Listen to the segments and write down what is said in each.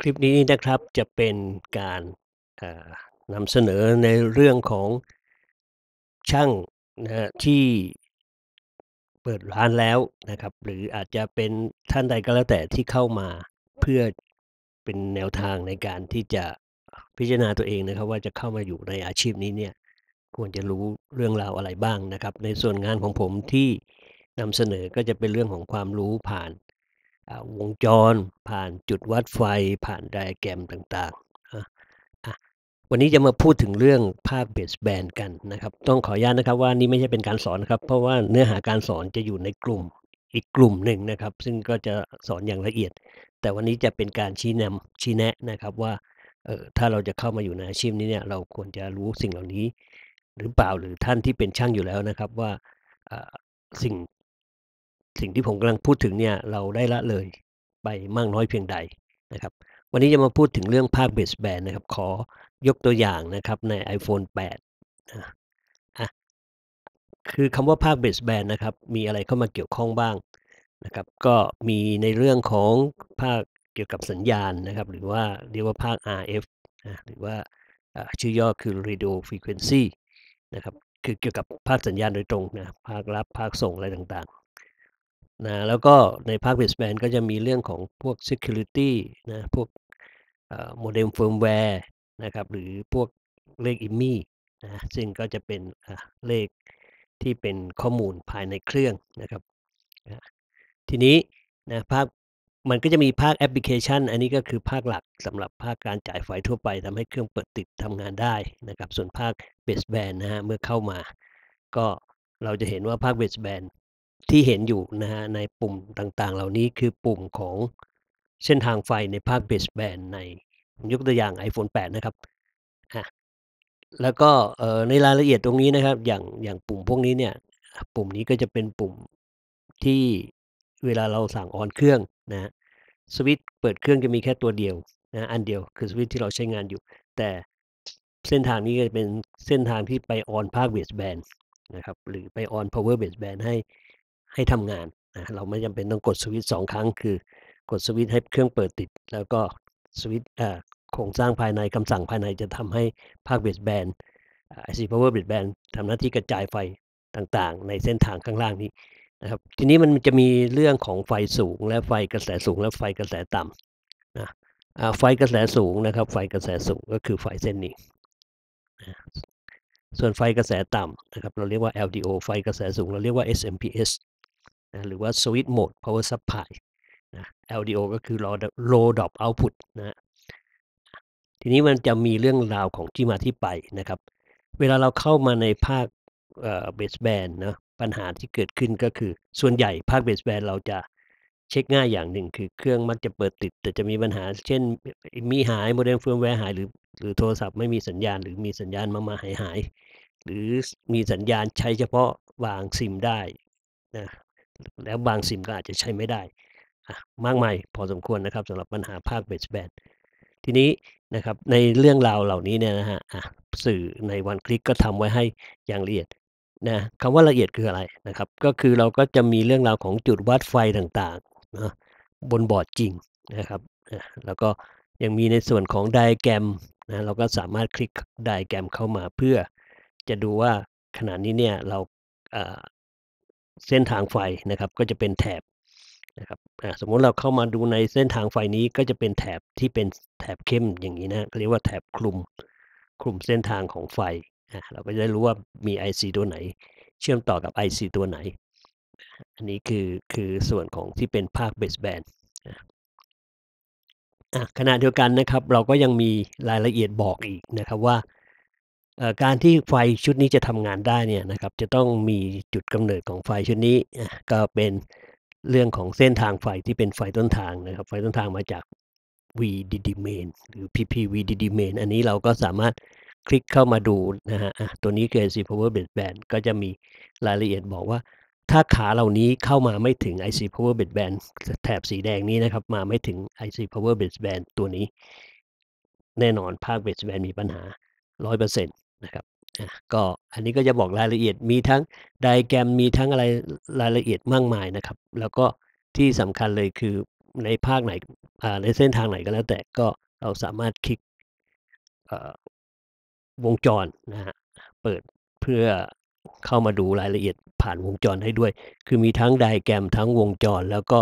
คลิปนี้นะครับ จะเป็นการนำเสนอในเรื่องของช่างนะที่เปิดร้านแล้วนะครับ หรืออาจจะเป็นท่านใดก็แล้วแต่ที่เข้ามาเพื่อเป็นแนวทางในการที่จะพิจารณาตัวเองนะครับ ว่าจะเข้ามาอยู่ในอาชีพนี้เนี่ย ควรจะรู้เรื่องราวอะไรบ้างนะครับ ในส่วนงานของผมที่นำเสนอก็จะเป็นเรื่องของความรู้ผ่านวงจรผ่านจุดวัดไฟ ผ่านไดแกรมต่างๆ วันนี้จะมาพูดถึงเรื่องภาพเบสแบนกันนะครับ ต้องขออนุญาตนะครับ ว่านี่ไม่ใช่เป็นการสอนนะครับ เพราะว่าเนื้อหาการสอนจะอยู่ในกลุ่ม อีกกลุ่มหนึ่งนะครับ ซึ่งก็จะสอนอย่างละเอียด แต่วันนี้จะเป็นการชี้นำชี้แนะนะครับ ว่าเออถ้าเราจะเข้ามาอยู่ในอาชีพนี้เนี่ย เราควรจะรู้สิ่งเหล่านี้ หรือเปล่าหรือท่านที่เป็นช่างอยู่แล้วนะครับ ว่าสิ่งสิ่งที่ผมกำลังพูดถึงเนี่ยเราได้ละเลยไปมากน้อยเพียงใดนะครับ วันนี้จะมาพูดถึงเรื่องภาคเบสแบนนะครับ ขอยกตัวอย่างนะครับใน iPhone 8นะคือคำว่าภาคเบสแบนนะครับมีอะไรเข้ามาเกี่ยวข้องบ้างนะครับ ก็มีในเรื่องของภาคเกี่ยวกับสัญญาณนะครับ หรือว่าเรียกว่าภาค RF นะหรือว่าชื่อย่อคือ radio frequency นะครับ คือเกี่ยวกับภาคสัญญาณโดยตรงนะภาครับ ภาคส่งอะไรต่างนะแล้วก็ในภาคเ a สแ b นก็จะมีเรื่องของพวก Security นะพวกโมเดมเฟิร์มแวร์นะครับหรือพวกเลขอิมมี่นะซึ่งก็จะเป็นเลขที่เป็นข้อมูลภายในเครื่องนะครับทีนี้นะภาคมันก็จะมีภาคแอปพลิเคชันอันนี้ก็คือภาคหลักสำหรับภาคการจ่ายไฟทั่วไปทำให้เครื่องเปิดติดทำงานได้นะครับส่วนภาคเบสแบนนะฮะเมื่อเข้ามาก็เราจะเห็นว่าภาคเบสแบนที่เห็นอยู่นะฮะในปุ่มต่างๆ เหล่านี้คือปุ่มของเส้นทางไฟในภาคเบสแบนในยกตัวอย่าง iPhone 8นะครับแล้วก็ในรายละเอียดตรงนี้นะครับ อย่างอย่างปุ่มพวกนี้เนี่ย ปุ่มนี้ก็จะเป็นปุ่มที่เวลาเราสั่งออนเครื่องนะสวิตเปิดเครื่องจะมีแค่ตัวเดียว นะ อันเดียวคือสวิตที่เราใช้งานอยู่ แต่เส้นทางนี้ก็จะเป็นเส้นทางที่ไปออนภาคเบสแบนนะครับ หรือไปออนพาวเวอร์เบสแบนให้ให้ทำงานนะเราไม่จำเป็นต้องกดสวิตช์สองครั้ง คือกดสวิตช์ให้เครื่องเปิดติด แล้วก็สวิตช์โครงสร้างภายในคำสั่งภายในจะทำให้ภาคเบสแบนไอซีพาวเวอร์เบสแบนทำหน้าที่กระจายไฟต่างๆ ในเส้นทางข้างล่างนี้นะครับ ทีนี้มันจะมีเรื่องของไฟสูง และไฟกระแสสูง และไฟกระแสต่ำนะไฟกระแสสูงนะครับ ไฟกระแสสูงก็คือไฟเส้นนี้ส่วนไฟกระแสต่ำนะครับ เราเรียกว่า LDO ไฟกระแสสูง เราเรียกว่า SMPS นะหรือว่า switch mode power supply นะ LDO ก็คือ low drop output นะ ทีนี้มันจะมีเรื่องราวของที่มาที่ไปนะครับ เวลาเราเข้ามาในภาคเบสแบนนะปัญหาที่เกิดขึ้นก็คือส่วนใหญ่ภาคเบสแบนเราจะเช็คง่ายอย่างหนึ่ง คือเครื่องมักจะเปิดติด แต่จะมีปัญหา เช่นมีหายโมเด็มเฟิร์มแวร์หายหรือหรือโทรศัพท์ไม่มีสัญญาณหรือมีสัญญาณมามาหายหาย หรือมีสัญญาณใช้เฉพาะวางซิมได้นะแล้วบางซิมก็อาจจะใช้ไม่ได้มากมายพอสมควรนะครับสำหรับปัญหาภาคเบสแบนทีนี้นะครับในเรื่องราวเหล่านี้เนี่ยนะฮะสื่อในวันคลิกก็ทำไว้ให้อย่างละเอียดนะคำว่าละเอียดคืออะไรนะครับ ก็คือเราก็จะมีเรื่องราวของจุดวัดไฟต่างๆนะบนบอร์ดจริงนะครับ แล้วก็ยังมีในส่วนของไดแกรมนะเราก็สามารถคลิกไดแกรมเข้ามาเพื่อจะดูว่าขณะนี้เนี่ยเราเส้นทางไฟนะครับ ก็จะเป็นแถบนะครับสมมติเราเข้ามาดูในเส้นทางไฟนี้ก็จะเป็นแถบที่เป็นแถบเข้มอย่างนี้นะเรียกว่าแถบคลุมคลุมเส้นทางของไฟเราก็จะได้รู้ว่ามี IC ตัวไหนเชื่อมต่อกับ IC ตัวไหน อันนี้คือคือส่วนของที่เป็นภาคเบสแบนขณะเดียวกันนะครับ เราก็ยังมีรายละเอียดบอกอีกนะครับว่าการที่ไฟชุดนี้จะทำงานได้เนี่ยนะครับ จะต้องมีจุดกำเนิดของไฟชุดนี้ก็เป็นเรื่องของเส้นทางไฟที่เป็นไฟต้นทางนะครับ ไฟต้นทางมาจาก VDD main หรือ PPVDD main อันนี้เราก็สามารถคลิกเข้ามาดูนะฮะตัวนี้เกิด IC power baseband ก็จะมีรายละเอียดบอกว่าถ้าขาเหล่านี้เข้ามาไม่ถึง IC power baseband แถบสีแดงนี้นะครับมาไม่ถึง IC power baseband ตัวนี้ แน่นอนภาค baseband มีปัญหา100%นะครับก็อันนี้ก็จะบอกรายละเอียด มีทั้งไดแกรม มีทั้งอะไรรายละเอียดมากมายนะครับ แล้วก็ที่สำคัญเลยคือในภาคไหนในเส้นทางไหนก็แล้วแต่ก็เราสามารถคลิกวงจรนะฮะเปิดเพื่อเข้ามาดูรายละเอียดผ่านวงจรได้ด้วย คือมีทั้งไดแกรมทั้งวงจร แล้วก็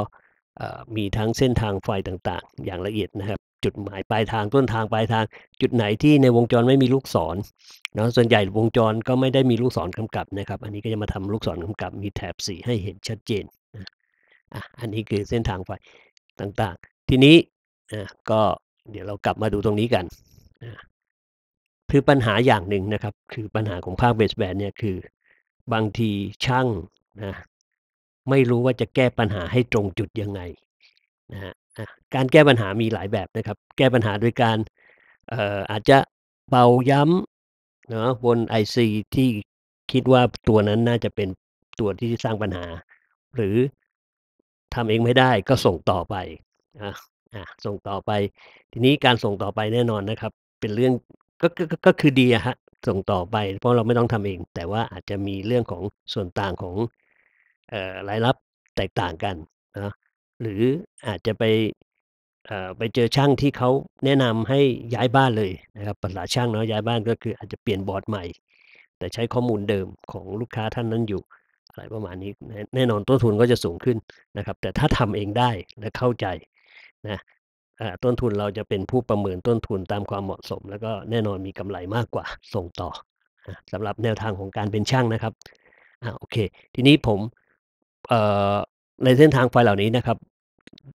มีทั้งเส้นทางไฟต่าง ๆ อย่างละเอียดนะครับจุดหมายปลายทางต้นทางปลายทางจุดไหนที่ในวงจรไม่มีลูกศรเนาะส่วนใหญ่วงจรก็ไม่ได้มีลูกศรกำกับนะครับ อันนี้ก็จะมาทำลูกศรกำกับ มีแถบสีให้เห็นชัดเจนอ่ะอันนี้คือเส้นทางไฟต่าง ๆ ทีนี้อ่ะก็เดี๋ยวเรากลับมาดูตรงนี้กันนะคือปัญหาอย่างหนึ่งนะครับ คือปัญหาของภาคเบสแบนเนี่ยคือ บางทีช่างนะ ไม่รู้ว่าจะแก้ปัญหาให้ตรงจุดยังไงนะฮะการแก้ปัญหามีหลายแบบนะครับ แก้ปัญหาโดยการอาจจะเบาย้ำนะบน IC ที่คิดว่าตัวนั้นน่าจะเป็นตัวที่สร้างปัญหา หรือทำเองไม่ได้ ก็ส่งต่อไปนะส่งต่อไป ทีนี้การส่งต่อไปแน่นอนนะครับ เป็นเรื่องก็ก็ก็คือดีอะฮะ ส่งต่อไป เพราะเราไม่ต้องทำเอง แต่ว่าอาจจะมีเรื่องของส่วนต่างของรายรับแตกต่างกันนะหรืออาจจะไปไปเจอช่างที่เขาแนะนำให้ย้ายบ้านเลยนะครับภาษาช่างเนาะย้ายบ้านก็คือ อาจจะเปลี่ยนบอร์ดใหม่ แต่ใช้ข้อมูลเดิมของลูกค้าท่านนั้นอยู่ อะไรประมาณนี้แน่นอนต้นทุนก็จะสูงขึ้นนะครับ แต่ถ้าทำเองได้และเข้าใจนะต้นทุนเราจะเป็นผู้ประเมินต้นทุนตามความเหมาะสม แล้วก็แน่นอนมีกำไรมากกว่า ส่งต่อำสำหรับแนวทางของการเป็นช่างนะครับอาโอเค ทีนี้ผม เอ่อในเส้นทางไฟเหล่านี้นะครับ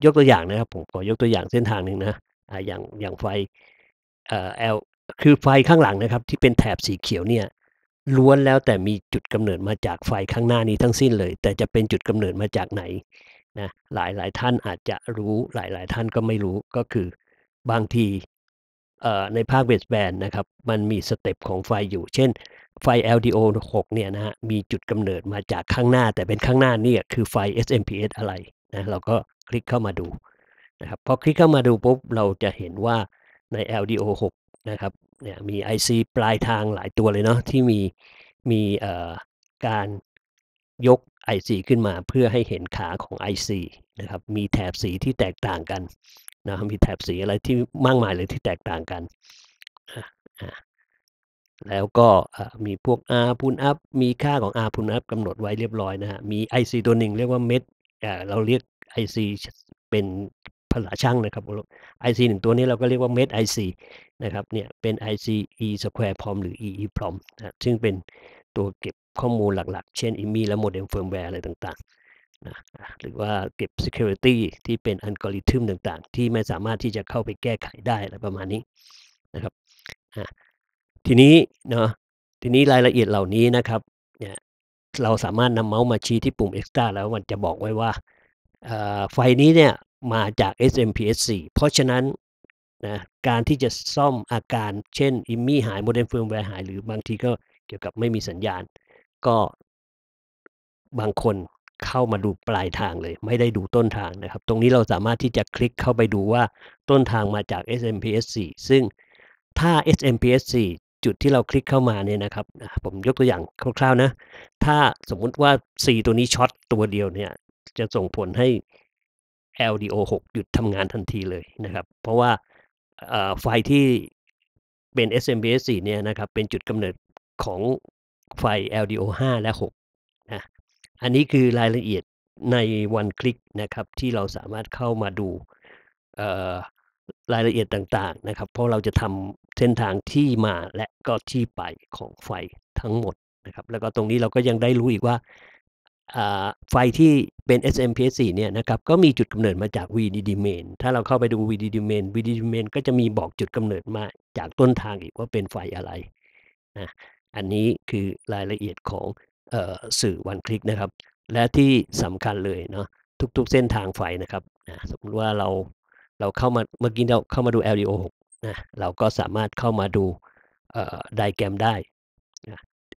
ยกตัวอย่างนะครับ ผมขอยกตัวอย่างเส้นทางหนึ่งนะอ่าอย่างอย่างไฟเอ่อ L คือไฟข้างหลังนะครับ ที่เป็นแถบสีเขียวเนี่ยล้วนแล้วแต่มีจุดกำเนิดมาจากไฟข้างหน้านี้ทั้งสิ้นเลย แต่จะเป็นจุดกำเนิดมาจากไหนนะ หลายหลายท่านอาจจะรู้หลายหลายท่านก็ไม่รู้ก็คือบางทีในภาคเวสแบนนะครับมันมีสเต็ปของไฟอยู่เช่นไฟ LDO 6 เนี่ยนะฮะ มีจุดกำเนิดมาจากข้างหน้าแต่เป็นข้างหน้านี่คือไฟ SMPS อะไรนะ เราก็คลิกเข้ามาดู นะครับ พอคลิกเข้ามาดูปุ๊บ เราจะเห็นว่าใน LDO 6 นะครับ เนี่ย มี IC ปลายทางหลายตัวเลยเนาะที่มีมีการยก IC ขึ้นมาเพื่อให้เห็นขาของ IC นะครับ มีแถบสีที่แตกต่างกันนะ มีแถบสีอะไรที่มากมายเลยที่แตกต่างกันแล้วก็มีพวก R พูนอัพมีค่าของ R พูนอัพกำหนดไว้เรียบร้อยนะฮะ มี IC ตัวหนึ่ง เรียกว่าเม็ดเราเรียก IC เป็นภาษาช่างนะครับไอซีหนึ่งตัวนี้เราก็เรียกว่าเม็ด IC นะครับ เนี่ยเป็น IC E square prom หรือ EE prom นะซึ่งเป็นตัวเก็บข้อมูลหลักๆ เช่น IMI และโมเดลเฟิร์มแวร์อะไรต่างๆนะหรือว่าเก็บ security ที่เป็นอัลกอริทึมต่างๆที่ไม่สามารถที่จะเข้าไปแก้ไขได้อะไรประมาณนี้นะครับทีนี้เนาะทีนี้รายละเอียดเหล่านี้นะครับเนี่ยเราสามารถนำเมาส์มาชี้ที่ปุ่ม Extra แล้วมันจะบอกไว้ว่า ไฟนี้เนี่ยมาจาก SMPS4 เพราะฉะนั้นนะการที่จะซ่อมอาการเช่น อิมมี่หายโมเดมเฟิร์มแวร์หาย หรือบางทีก็เกี่ยวกับไม่มีสัญญาณ ก็บางคนเข้ามาดูปลายทางเลย ไม่ได้ดูต้นทางนะครับ ตรงนี้เราสามารถที่จะคลิกเข้าไปดูว่าต้นทางมาจาก SMPS4 ซึ่งถ้า SMPS4 จุดที่เราคลิกเข้ามาเนี่ยนะครับ ผมยกตัวอย่างคร่าวๆนะ ถ้าสมมุติว่า 4 ตัวนี้ช็อตตัวเดียวเนี่ย จะส่งผลให้ LDO 6หยุดทำงานทันทีเลยนะครับ เพราะว่าไฟที่เป็น SMBS 4 เนี่ยนะครับ เป็นจุดกำเนิดของไฟ LDO 5 และ 6 นะ อันนี้คือรายละเอียดในวันคลิกนะครับ ที่เราสามารถเข้ามาดูรายละเอียดต่าง ๆนะครับ เพราะเราจะทำเส้นทางที่มาและก็ที่ไปของไฟทั้งหมดนะครับ แล้วก็ตรงนี้เราก็ยังได้รู้อีกว่าไฟที่เป็น SMPS4 เนี่ยนะครับก็มีจุดกำเนิดมาจาก VDD main ถ้าเราเข้าไปดู VDD main VDD main ก็จะมีบอกจุดกำเนิดมาจากต้นทางอีกว่าเป็นไฟอะไรนะอันนี้คือรายละเอียดของสื่อวันคลิกนะครับ และที่สำคัญเลยเนาะทุกๆเส้นทางไฟนะครับนะสมมติว่าเราเราเข้ามาเมื่อกี้เราเข้ามาดู LDO 6นะ เราก็สามารถเข้ามาดูไดแกรมได้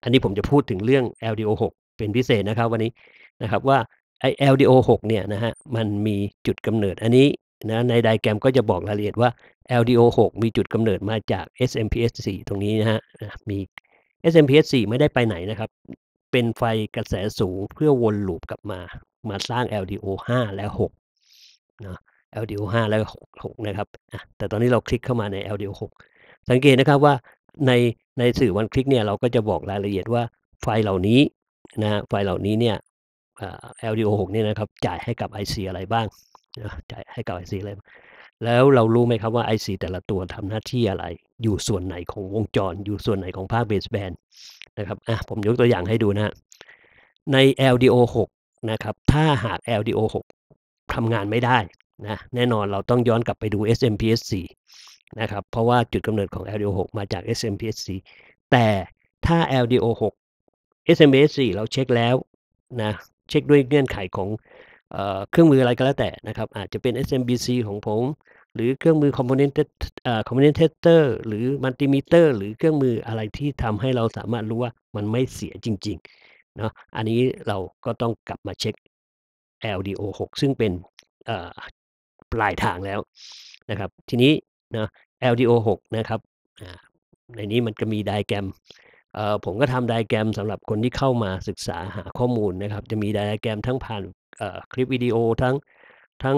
อันนี้ผมจะพูดถึงเรื่อง LDO 6 เป็นพิเศษนะครับ วันนี้นะครับ ว่าไอ้ LDO 6เนี่ยนะฮะ มันมีจุดกำเนิด อันนี้นะในไดแกรมก็จะบอกรายละเอียดว่า LDO 6 มีจุดกำเนิดมาจาก SMPS 4ตรงนี้นะฮะ มี SMPS 4ไม่ได้ไปไหนนะครับ เป็นไฟกระแสสูงเพื่อวนลูปกลับมา มาสร้าง LDO 5 และ6นะ LDO 5 และ6นะครับ แต่ตอนนี้เราคลิกเข้ามาใน LDO 6 สังเกตนะครับว่าในในสื่อวันคลิกเนี่ยเราก็จะบอกรายละเอียดว่าไฟล์เหล่านี้นะ ไฟล์เหล่านี้เนี่ย LDO 6เนี่ยนะครับ จ่ายให้กับ IC อะไรบ้างจ่ายให้กับ IC อะไรแล้วเรารู้ไหมครับว่า IC แต่ละตัวทำหน้าที่อะไร อยู่ส่วนไหนของวงจร อยู่ส่วนไหนของภาคเบสแบนด์นะครับ อ่ะผมยกตัวอย่างให้ดูนะ ใน LDO 6 นะครับ ถ้าหาก LDO 6 ทำงานไม่ได้นะแน่นอนเราต้องย้อนกลับไปดู SMPSC นะครับ เพราะว่าจุดกำเนิดของ LDO 6มาจาก SMPSC แต่ถ้า LDO 6 SMPSC เราเช็คแล้วนะเช็คด้วยเงื่อนไขของเอเครื่องมืออะไรก็แล้วแต่นะครับ อาจจะเป็น SMBC ของผม หรือเครื่องมือคอมโพเนนต์เอมโพเนนต์เทสเตอร์หรือมัลติมิเตอร์หรือเครื่องมืออะไรที่ทำให้เราสามารถรู้ว่ามันไม่เสียจริงๆเนาะอันนี้เราก็ต้องกลับมาเช็ค LDO 6ซึ่งเป็นปลายทางแล้วนะครับทีนี้นะ LDO 6นะครับในนี้มันก็มีไดแกรมผมก็ทำไดแกรมสำหรับคนที่เข้ามาศึกษาหาข้อมูลนะครับ จะมีไดแกรมทั้งผ่านคลิปวิดีโอทั้งทั้ง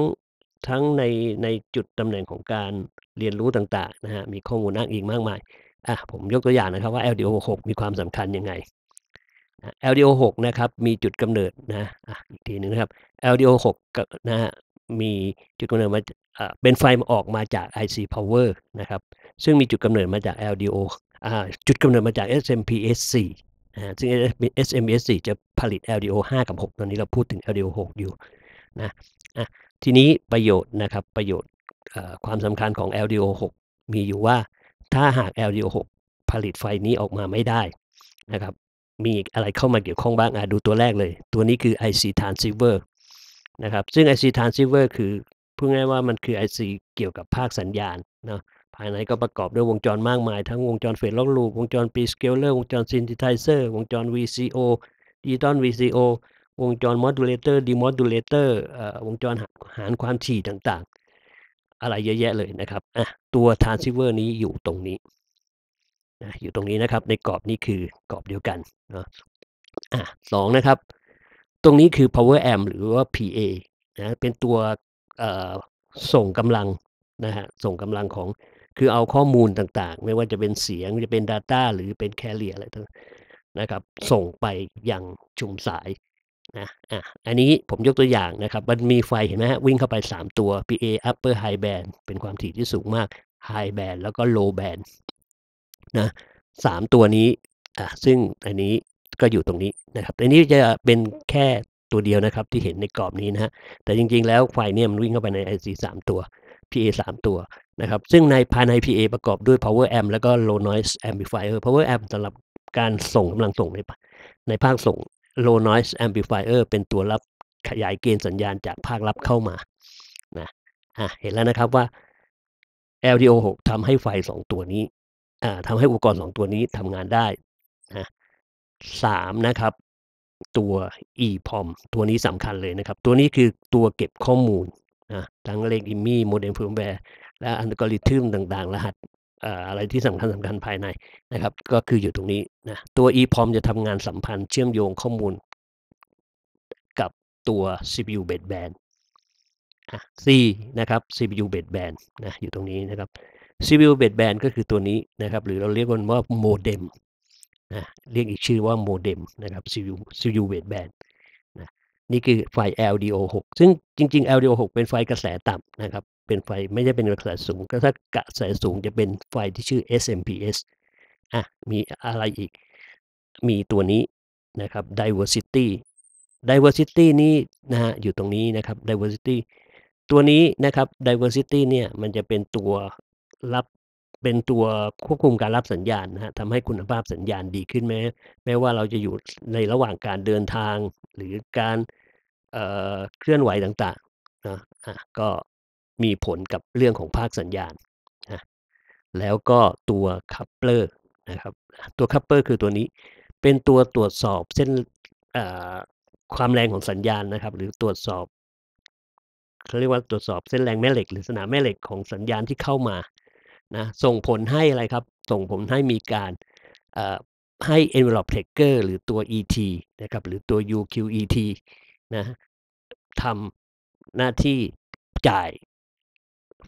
ทั้งในในจุดตำแหน่งของการเรียนรู้ต่าง ๆ นะฮะมีข้อมูลน่าอิงมากมายอ่ะผมยกตัวอย่างนะครับ ว่า LDO 6มีความสำคัญยังไง LDO 6นะครับมีจุดกำเนิดนะอ่ะอีกทีหนึ่งนะครับ LDO 6นะฮะมีจุดกำเนิดมาเป็นไฟออกมาจาก IC Power นะครับซึ่งมีจุดกำเนิดมาจาก LDO จุดกำเนิดมาจาก SMPSC นะซึ่ง SMPSC จะผลิต LDO 5 กับ 6 ตอนนี้เราพูดถึง LDO 6 อยู่นะทีนี้ประโยชน์นะครับ ประโยชน์ความสำคัญของ LDO 6 มีอยู่ว่าถ้าหาก LDO 6 ผลิตไฟนี้ออกมาไม่ได้นะครับมีอะไรเข้ามาเกี่ยวข้องบ้างอ่ะดูตัวแรกเลย ตัวนี้คือ IC transceiver นะครับซึ่ง IC transceiver คือพูดง่ายว่ามันคือ IC เกี่ยวกับภาคสัญญาณเนาะภายในก็ประกอบด้วยวงจรมากมาย ทั้งวงจรเฟสล็อกลูปวงจรปีสเกลเลอร์วงจรซินติไทเซอร์ วงจร VCO ดิจิตอล VCO วงจรมอดูเลเตอร์ดีมอดูเลเตอร์วงจรหารความถี่ต่างๆ อะไรเยอะแยะเลยนะครับ อ่ะ ตัวทรานซิเวอร์นี้อยู่ตรงนี้นะอยู่ตรงนี้นะครับ ในกรอบนี้คือกรอบเดียวกันเนาะอ่ะสองนะครับตรงนี้คือ power amp หรือว่า PA นะเป็นตัวส่งกำลังนะฮะ ส่งกำลังของ คือเอาข้อมูลต่างๆ ไม่ว่าจะเป็นเสียง จะเป็น Data หรือเป็นแคเรียอะไรต่างนะครับ ส่งไปยังชุมสายนะ อ่ะอันนี้ผมยกตัวอย่างนะครับ มันมีไฟเห็นไหมฮะ วิ่งเข้าไป 3 ตัว PA upper high band เป็นความถี่ที่สูงมาก high band แล้วก็ low band นะ สามตัวนี้ อ่ะ ซึ่งอันนี้ก็อยู่ตรงนี้นะครับแตนนี้จะเป็นแค่ตัวเดียวนะครับที่เห็นในกรอบนี้นะฮะแต่จริงๆแล้วไฟเนี่ยมันวิ่งเข้าไปใน IC 3ตัว PA 3ตัวนะครับ ซึ่งในภายใน PA ประกอบด้วย power amp แล้วก็ low noise amplifier power amp สำหรับการส่งกำลังส่งในในภาคส่ง low noise amplifier เป็นตัวรับขยายเกณฑ์สัญญาณจากภาครับเข้ามานะอ่ะเห็นแล้วนะครับว่า LDO 6ทำให้ไฟ2ตัวนี้อ่าทำให้อุปกรณ์2ตัวนี้ทำงานได้3 นะครับ ตัว EPROM ตัวนี้สำคัญเลยนะครับ ตัวนี้คือตัวเก็บข้อมูลนะทั้งเลขอิมมี่โมเดลฟิร์มแวร์และอัลกอริทึมต่างๆ รหัสอะไรที่สำคัญสำคัญภายในนะครับ ก็คืออยู่ตรงนี้นะ ตัว EPROM จะทำงานสัมพันธ์เชื่อมโยงข้อมูลกับตัว CPU baseband C นะครับ CPU baseband นะอยู่ตรงนี้นะครับ CPU baseband ก็คือตัวนี้นะครับ หรือเราเรียกกันว่าโมเด็มนะเรียกอีกชื่อว่าโมเด็มนะครับซีลซูเวตแบนนะนี่คือไฟ LDO 6 ซึ่งจริงๆ LDO 6 เป็นไฟกระแสต่ำนะครับ เป็นไฟไม่ใช่เป็นกระแสสูง ก็ถ้ากระแสสูงจะเป็นไฟที่ชื่อ SMPS อ่ะมีอะไรอีก มีตัวนี้นะครับ diversity diversity นี่นะฮะอยู่ตรงนี้นะครับ diversity ตัวนี้นะครับ diversity เนี่ยมันจะเป็นตัวรับเป็นตัวควบคุมการรับสัญญาณนะฮะทำให้คุณภาพสัญญาณดีขึ้นแม้แม้ว่าเราจะอยู่ในระหว่างการเดินทาง หรือการเอ่อเคลื่อนไหวต่างๆนะอ่ะก็มีผลกับเรื่องของภาคสัญญาณนะแล้วก็ตัวคัพเปอร์นะครับ ตัวคัพเปอร์คือตัวนี้เป็นตัวตรวจสอบเส้นความแรงของสัญญาณนะครับ หรือตรวจสอบเขาเรียกว่าตรวจสอบ เส้นแรงแม่เหล็ก หรือสนามแม่เหล็กของสัญญาณที่เข้ามานะส่งผลให้อะไรครับ ส่งผลให้มีการให้ envelope tracker หรือตัว ET นะครับ หรือตัว UQET นะทำหน้าที่จ่าย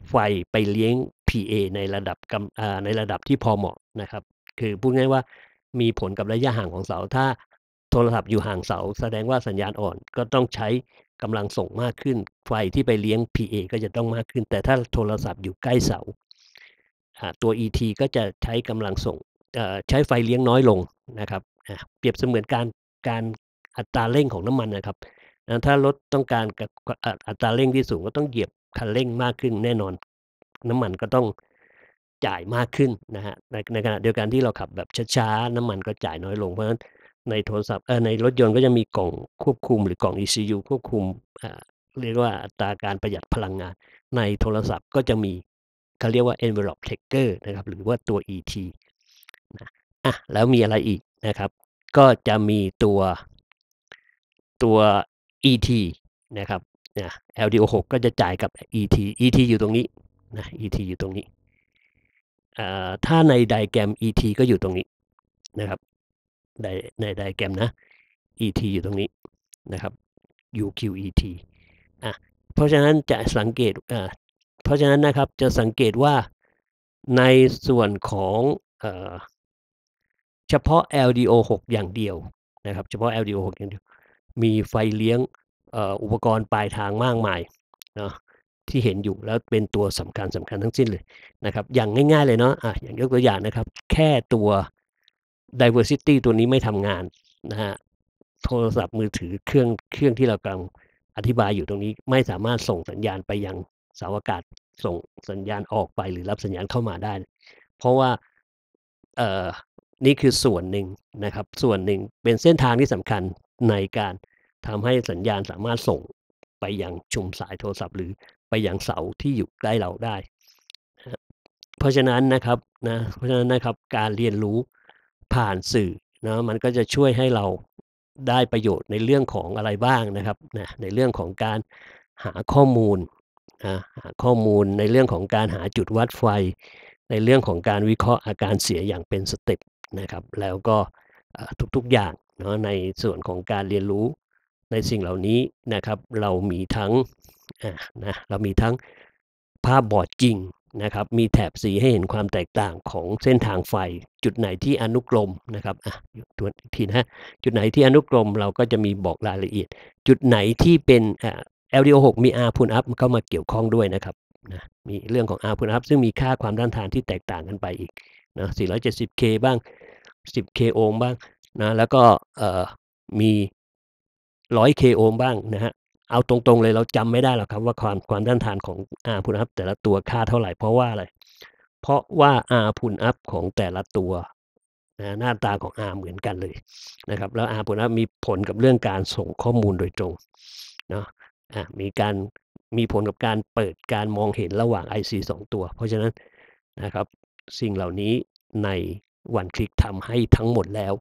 ไฟไปเลี้ยง PA ในระดับในระดับที่พอเหมาะนะครับ คือพูดง่ายว่ามีผลกับระยะห่างของเสา ถ้าโทรศัพท์อยู่ห่างเสา แสดงว่าสัญญาณอ่อนก็ต้องใช้กำลังส่งมากขึ้น ไฟที่ไปเลี้ยง PA ก็จะต้องมากขึ้น แต่ถ้าโทรศัพท์อยู่ใกล้เสาตัว ET ก็จะใช้กำลังส่งใช้ไฟเลี้ยงน้อยลงนะครับเปรียบเสมือนการการอัตราเร่งของน้ำมันนะครับ ถ้ารถต้องการอัตราเร่งที่สูงก็ต้องเหยียบคันเร่งมากขึ้นแน่นอน น้ำมันก็ต้องจ่ายมากขึ้นนะฮะในในขณะเดียวกันที่เราขับแบบช้าๆน้ำมันก็จ่ายน้อยลงเพราะฉะนั้นในโทรศัพท์ในรถยนต์ก็จะมีกล่องควบคุม หรือกล่อง ECU ควบคุมเรียกว่าอัตราการประหยัดพลังงาน ในโทรศัพท์ก็จะมีเขาเรียกว่า envelope tracker นะครับ หรือว่าตัว ET นะอ่ะแล้วมีอะไรอีกนะครับ ก็จะมีตัวตัว ET นะครับนะ LDO 6ก็จะจ่ายกับ ET ET อยู่ตรงนี้ นะ ET อยู่ตรงนี้ถ้าในไดแกรม ET ก็อยู่ตรงนี้ นะครับ ในในไดแกรมนะ ET อยู่ตรงนี้ นะครับ UQET อ่ะเพราะฉะนั้นจะสังเกตราะฉะนั้นนะครับจะสังเกตว่าในส่วนของเฉพาะ LDO 6 อย่างเดียวนะครับ เฉพาะ LDO 6 อย่างเดียวมีไฟเลี้ยงอุปกรณ์ปลายทางมากมายนะที่เห็นอยู่แล้วเป็นตัวสำคัญสำคัญทั้งสิ้นเลยนะครับ อย่างง่ายๆเลยเนาะอ่ะอย่างยกตัวอย่างนะครับ แค่ตัว diversity ตัวนี้ไม่ทำงานนะฮะโทรศัพท์มือถือเครื่องเครื่องที่เรากำลังอธิบายอยู่ตรงนี้ ไม่สามารถส่งสัญญาณไปยังสาวอากาศส่งสัญญาณออกไปหรือรับสัญญาณเข้ามาได้ เพราะว่านี่คือส่วนหนึ่งนะครับ ส่วนหนึ่งเป็นเส้นทางที่สำคัญในการทำให้สัญญาณสามารถส่งไปยังชุมสายโทรศัพท์ หรือไปยังเสาที่อยู่ใกล้เราได้ เพราะฉะนั้นนะครับนะ เพราะฉะนั้นนะครับการเรียนรู้ผ่านสื่อนะมันก็จะช่วยให้เราได้ประโยชน์ในเรื่องของอะไรบ้างนะครับนะในเรื่องของการหาข้อมูลข้อมูลในเรื่องของการหาจุดวัดไฟ ในเรื่องของการวิเคราะห์อาการเสียอย่างเป็นสเต็ปนะครับ แล้วก็ทุกๆอย่างเนาะในส่วนของการเรียนรู้ในสิ่งเหล่านี้นะครับ เรามีทั้งะนะเรามีทั้งภาพบอร์ดจริงนะครับ มีแถบสีให้เห็นความแตกต่างของเส้นทางไฟ จุดไหนที่อนุกรมนะครับอ่ะตัวทีนะจุดไหนที่อนุกรมเราก็จะมีบอกรายละเอียด จุดไหนที่เป็น LDO 6มี R พูนอัพเข้ามาเกี่ยวข้องด้วยนะครับ นะ มีเรื่องของ R พูนอัพซึ่งมีค่าความต้านทานที่แตกต่างกันไปอีกนะ 470K บ้าง 10K โอห์มบ้างนะ แล้วก็มี 100K โอห์มบ้างนะฮะเอาตรงๆเลยเราจำไม่ได้หรอกครับว่าความความต้านทานของ R พูนอัพแต่ละตัวค่าเท่าไหร่ เพราะว่าอะไร เพราะว่า R พูนอัพของแต่ละตัวนะหน้าตาของ R เหมือนกันเลยนะครับแล้ว R พูนอัพมีผลกับเรื่องการส่งข้อมูลโดยตรงเนาะมีการมีผลกับการเปิดการมองเห็นระหว่าง IC 2 ตัว เพราะฉะนั้นนะครับ สิ่งเหล่านี้ในวันคลิกทำให้ทั้งหมดแล้ว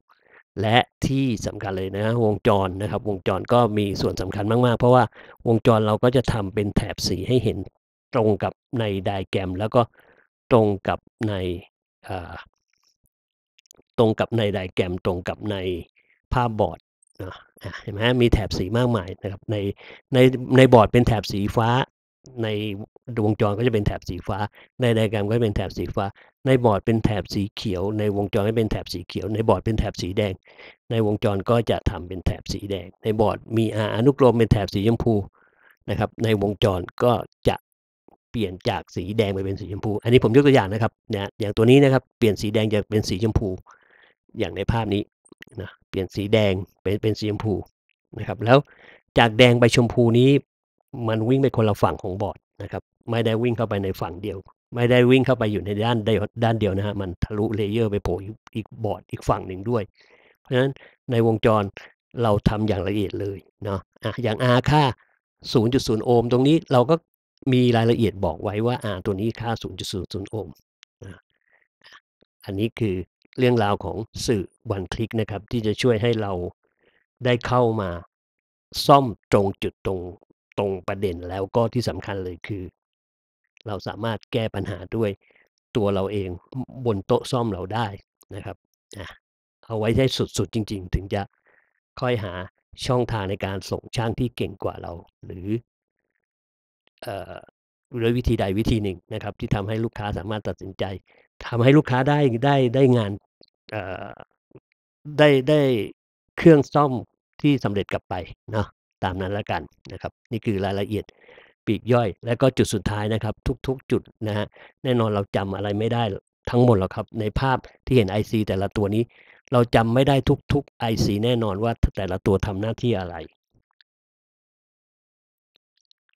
และที่สำคัญเลยนะ วงจรนะครับ วงจรก็มีส่วนสำคัญมากๆ เพราะว่าวงจรเราก็จะทำเป็นแถบสีให้เห็นตรงกับในไดแกรม แล้วก็ตรงกับในตรงกับในไดแกรมตรงกับในภาพบอร์ดนะเห็นไหมมีแถบสีมากมายนะครับ ในในในบอร์ดเป็นแถบสีฟ้า ในวงจรก็จะเป็นแถบสีฟ้า ในไดแกรมก็เป็นแถบสีฟ้า ในบอร์ดเป็นแถบสีเขียว ในวงจรก็เป็นแถบสีเขียวในบอร์ดเป็นแถบสีแดง ในวงจรก็จะทำเป็นแถบสีแดง ในบอร์ดมีอาอนุกรมเป็นแถบสีชมพูนะครับ ในวงจรก็จะเปลี่ยนจากสีแดงไปเป็นสีชมพูอันนี้ผมยกตัวอย่างนะครับ เนี่ยอย่างตัวนี้นะครับ เปลี่ยนสีแดงจากเป็นสีชมพูอย่างในภาพนี้นะเปลี่ยนสีแดงเป็นเป็นสีชมพูนะครับ แล้วจากแดงไปชมพูนี้ มันวิ่งไปคนละฝั่งของบอร์ดนะครับ ไม่ได้วิ่งเข้าไปในฝั่งเดียว ไม่ได้วิ่งเข้าไปอยู่ในด้านด้านเดียวนะฮะ มันทะลุเลเยอร์ไปโผล่อีกบอร์ดอีกฝั่งหนึ่งด้วย เพราะฉะนั้นในวงจรเราทำอย่างละเอียดเลยเนาะอ่ะอย่าง R ค่า 0.0 โอห์มตรงนี้เราก็มีรายละเอียดบอกไว้ว่า R ตัวนี้ค่า0.00โอห์มอันนี้คือเรื่องราวของสื่อวันคลิกนะครับ ที่จะช่วยให้เราได้เข้ามาซ่อมตรงจุดตรงตรงประเด็นแล้วก็ที่สำคัญเลยคือ เราสามารถแก้ปัญหาด้วยตัวเราเองบนโต๊ะซ่อมเราได้นะครับเอาไว้ให้สุดๆจริงๆ ถึงจะค่อยหาช่องทางในการส่งช่างที่เก่งกว่าเรา หรือด้วยวิธีใดวิธีหนึ่งนะครับ ที่ทำให้ลูกค้าสามารถตัดสินใจ ทำให้ลูกค้าได้ได้ได้งานได้ได้เครื่องซ่อมที่สำเร็จกลับไปเนาะตามนั้นแล้วกันนะครับ นี่คือรายละเอียดปีกย่อย และก็จุดสุดท้ายนะครับ ทุก ๆ จุดนะฮะแน่นอนเราจำอะไรไม่ได้ทั้งหมดหรอกครับ ในภาพที่เห็น IC แต่ละตัวนี้ เราจำไม่ได้ทุกๆ IC แน่นอนว่าแต่ละตัวทำหน้าที่อะไร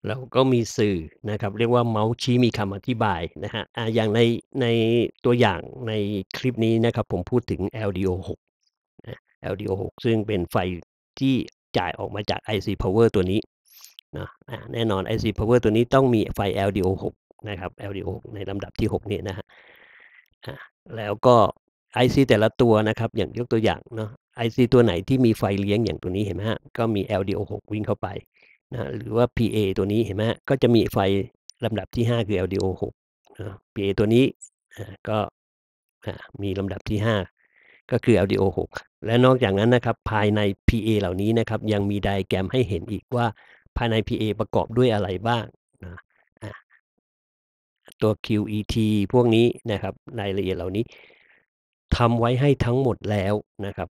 เราก็มีสื่อนะครับ เรียกว่าเมาส์ชี้มีคำอธิบายนะฮะอย่างในในตัวอย่างในคลิปนี้นะครับ ผมพูดถึง LDO 6นะ LDO 6ซึ่งเป็นไฟที่จ่ายออกมาจาก IC Power ตัวนี้นะแน่นอน IC Power ตัวนี้ต้องมีไฟ LDO 6นะครับ LDO 6ในลำดับที่6นี่นะฮะแล้วก็ IC แต่ละตัวนะครับ อย่างยกตัวอย่างเนาะ IC ตัวไหนที่มีไฟเลี้ยงอย่างตัวนี้เห็นไหมฮะก็มี LDO 6วิ่งเข้าไปนะหรือว่า PA ตัวนี้เห็นไหมก็จะมีไฟลำดับที่ 5 คือ LDO 6นะ PA ตัวนี้ก็มีลำดับที่5ก็คือ LDO 6 และนอกจากนั้นนะครับ ภายใน PA เหล่านี้นะครับ ยังมีไดแกรมให้เห็นอีกว่าภายใน PA ประกอบด้วยอะไรบ้างนะตัว QET พวกนี้นะครับรายละเอียดเหล่านี้ทำไว้ให้ทั้งหมดแล้วนะครับ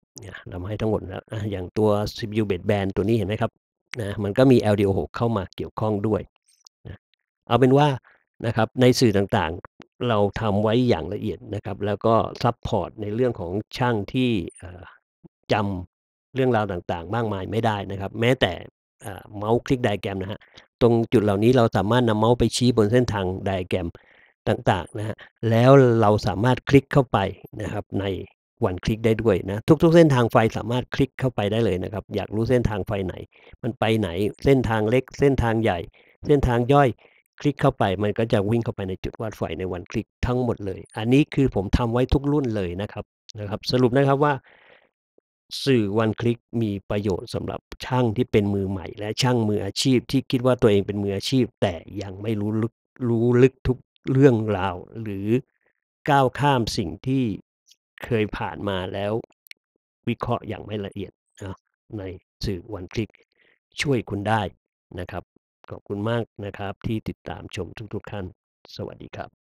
ทำให้ทั้งหมดแล้วอย่างตัว CPU baseband ตัวนี้เห็นไหมครับนะมันก็มี LDO 6 เข้ามาเกี่ยวข้องด้วยนะเอาเป็นว่านะครับในสื่อต่างๆ เราทำไว้อย่างละเอียดนะครับแล้วก็ซัพพอร์ตในเรื่องของช่างที่จำเรื่องราวต่างๆ มากมายไม่ได้นะครับ แม้แต่เมาส์คลิกไดแกรมนะฮะตรงจุดเหล่านี้เราสามารถนำเมาส์ไปชี้บนเส้นทางไดแกรมต่างๆนะฮะแล้วเราสามารถคลิกเข้าไปนะครับในวันคลิกได้ด้วยนะ ทุกๆเส้นทางไฟสามารถคลิกเข้าไปได้เลยนะครับ อยากรู้เส้นทางไฟไหน มันไปไหนเส้นทางเล็กเส้นทางใหญ่ เส้นทางย่อย คลิกเข้าไปมันก็จะวิ่งเข้าไปในจุดวาดไฟในวันคลิกทั้งหมดเลย อันนี้คือผมทำไว้ทุกรุ่นเลยนะครับนะครับ สรุปนะครับว่า สื่อวันคลิกมีประโยชน์สำหรับช่างที่เป็นมือใหม่ และช่างมืออาชีพ ที่คิดว่าตัวเองเป็นมืออาชีพ แต่ยังไม่รู้ลึกรู้ลึกทุกเรื่องราว หรือก้าวข้ามสิ่งที่เคยผ่านมาแล้ววิเคราะห์อย่างไม่ละเอียดนะในสื่อวันคลิกช่วยคุณได้นะครับ ขอบคุณมากนะครับที่ติดตามชมทุกๆท่านสวัสดีครับ